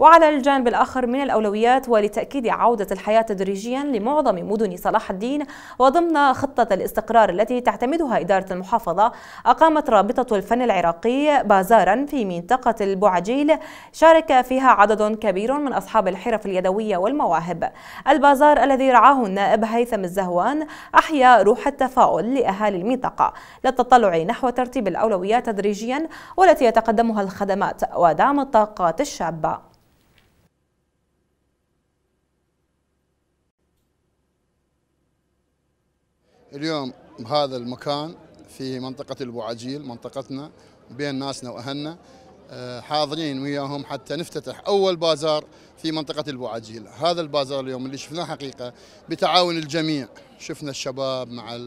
وعلى الجانب الآخر من الأولويات ولتأكيد عودة الحياة تدريجيا لمعظم مدن صلاح الدين وضمن خطة الاستقرار التي تعتمدها إدارة المحافظة أقامت رابطة الفن العراقي بازارا في منطقة البعجيل شارك فيها عدد كبير من أصحاب الحرف اليدوية والمواهب البازار الذي رعاه النائب هيثم الزهوان أحيا روح التفاؤل لأهالي المنطقة للتطلع نحو ترتيب الأولويات تدريجيا والتي يتقدمها الخدمات ودعم الطاقات الشابة اليوم بهذا المكان في منطقة البوعجيل منطقتنا بين ناسنا وأهلنا آه، حاضرين وياهم حتى نفتتح أول بازار في منطقة البوعجيل هذا البازار اليوم اللي شفناه حقيقة بتعاون الجميع شفنا الشباب مع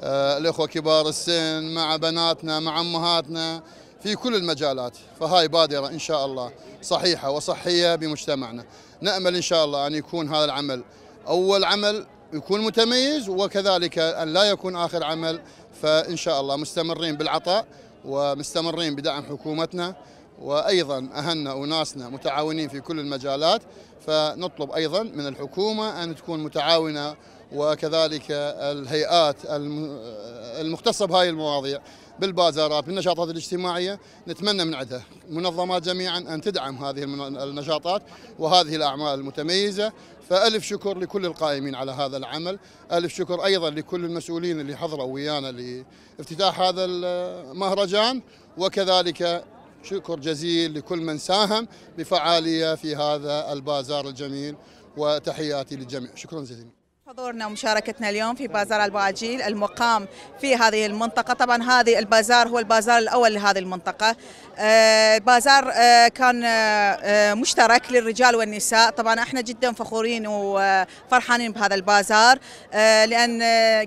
آه، الإخوة كبار السن مع بناتنا مع أمهاتنا في كل المجالات فهاي بادرة إن شاء الله صحيحة وصحية بمجتمعنا نأمل إن شاء الله أن يكون هذا العمل أول عمل يكون متميز وكذلك أن لا يكون آخر عمل فإن شاء الله مستمرين بالعطاء ومستمرين بدعم حكومتنا وأيضا أهلنا وناسنا متعاونين في كل المجالات فنطلب أيضا من الحكومة أن تكون متعاونة وكذلك الهيئات المختصة بهذه المواضيع بالبازارات بالنشاطات الاجتماعية نتمنى من عدها منظمات جميعا أن تدعم هذه النشاطات وهذه الأعمال المتميزة فألف شكر لكل القائمين على هذا العمل ألف شكر أيضا لكل المسؤولين اللي حضروا ويانا لافتتاح هذا المهرجان وكذلك شكر جزيل لكل من ساهم بفعالية في هذا البازار الجميل وتحياتي للجميع شكرا جزيلا حضورنا ومشاركتنا اليوم في بازار البواجيل المقام في هذه المنطقة طبعا هذه البازار هو البازار الأول لهذه المنطقة آه، بازار آه، كان آه، مشترك للرجال والنساء طبعا احنا جدا فخورين وفرحانين بهذا البازار لأن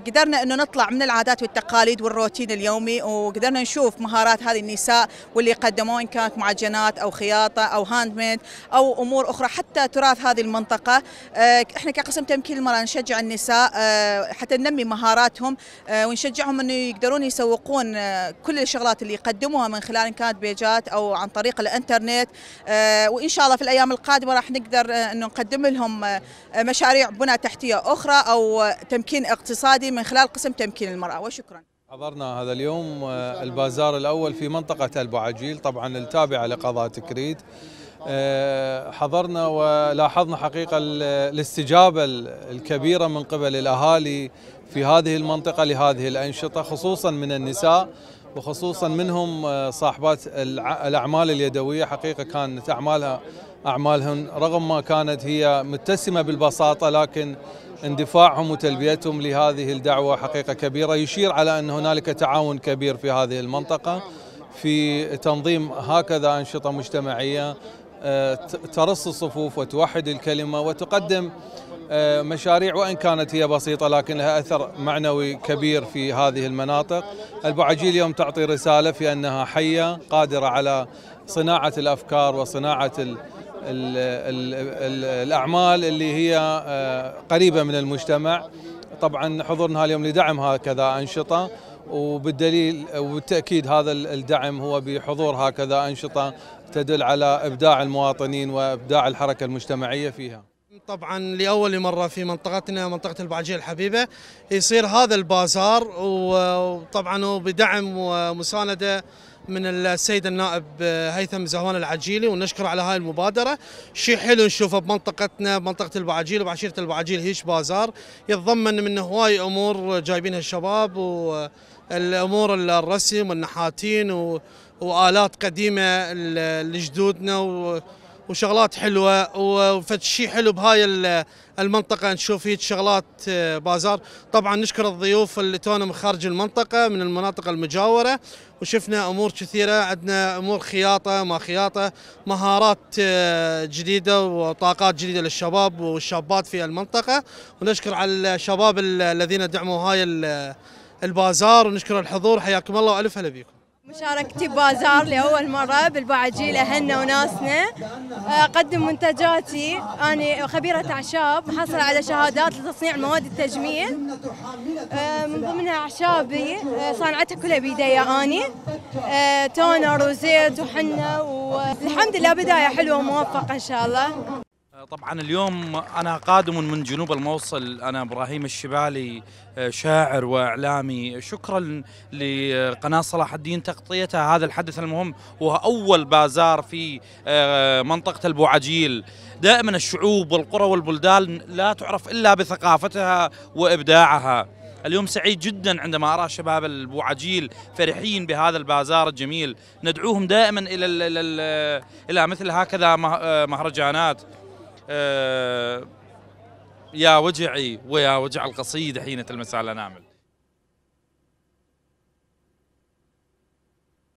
قدرنا أنه نطلع من العادات والتقاليد والروتين اليومي وقدرنا نشوف مهارات هذه النساء واللي قدموا إن كانت معجنات أو خياطة أو هاند ميد أو أمور أخرى حتى تراث هذه المنطقة احنا كقسم تمكين المرأة نشجع نشجع النساء آه، حتى ننمي مهاراتهم آه، ونشجعهم انه يقدرون يسوقون آه، كل الشغلات اللي يقدموها من خلال ان كانت بيجات او عن طريق الانترنت وان شاء الله في الايام القادمه راح نقدر انه نقدم لهم مشاريع بنى تحتيه اخرى او تمكين اقتصادي من خلال قسم تمكين المراه وشكرا حضرنا هذا اليوم البازار الاول في منطقه البعجيل طبعا التابعه لقضاء تكريت آه، حضرنا ولاحظنا حقيقة الاستجابة الكبيرة من قبل الأهالي في هذه المنطقة لهذه الأنشطة خصوصا من النساء وخصوصا منهم آه، صاحبات الأعمال اليدوية حقيقة كانت أعمالها أعمالهن رغم ما كانت هي متسمة بالبساطة لكن اندفاعهم وتلبيتهم لهذه الدعوة حقيقة كبيرة يشير على أن هنالك تعاون كبير في هذه المنطقة في تنظيم هكذا أنشطة مجتمعية ترص الصفوف وتوحد الكلمة وتقدم آه، مشاريع وإن كانت هي بسيطة لكن لها أثر معنوي كبير في هذه المناطق البعجي اليوم تعطي رسالة في أنها حية قادرة على صناعة الأفكار وصناعة الـ الـ الـ الأعمال اللي هي آه، قريبة من المجتمع طبعا حضورنا اليوم لدعم هكذا أنشطة وبالدليل وبالتأكيد هذا الدعم هو بحضور هكذا أنشطة تدل على إبداع المواطنين وإبداع الحركة المجتمعية فيها طبعا لاول مره في منطقتنا منطقه البعجيه الحبيبه يصير هذا البازار وطبعا بدعم ومسانده من السيد النائب آه، هيثم زهوان العجيلي ونشكره على هاي المبادرة شيء حلو نشوفه بمنطقتنا بمنطقة البعجيل وبعشيرة البعجيل هيش بازار يتضمن منه هواي أمور جايبينها الشباب والأمور الرسم والنحاتين وآلات قديمة لجدودنا وشغلات حلوه وفد شيء حلو بهاي المنطقه نشوف هيك شغلات آه، بازار طبعا نشكر الضيوف اللي تونا من خارج المنطقه من المناطق المجاوره وشفنا امور كثيره عندنا امور خياطه ما خياطه مهارات آه، جديده وطاقات جديده للشباب والشابات في المنطقه ونشكر على الشباب الذين دعموا هاي البازار ونشكر الحضور حياكم الله والف هلا بيكم مشاركتي ببازار لأول مرة بالبعجي لأهلنا وناسنا آه، أقدم منتجاتي أنا خبيرة أعشاب محصلة على شهادات لتصنيع مواد التجميل آه، من ضمنها أعشابي آه، صنعتها كلها بيدي أني تونر وزيت وحنة والحمد لله بداية حلوة وموفقة إن شاء الله طبعا اليوم انا قادم من جنوب الموصل انا ابراهيم الشبالي آه، شاعر واعلامي شكرا لقناه صلاح الدين تغطيتها هذا الحدث المهم وهو اول بازار في آه، منطقه البوعجيل دائما الشعوب والقرى والبلدان لا تعرف الا بثقافتها وابداعها اليوم سعيد جدا عندما ارى شباب البوعجيل فرحين بهذا البازار الجميل ندعوهم دائما الى الى, إلى مثل هكذا آه، مهرجانات آه، يا وجعي ويا وجع القصيدة حين تلمسها على نامل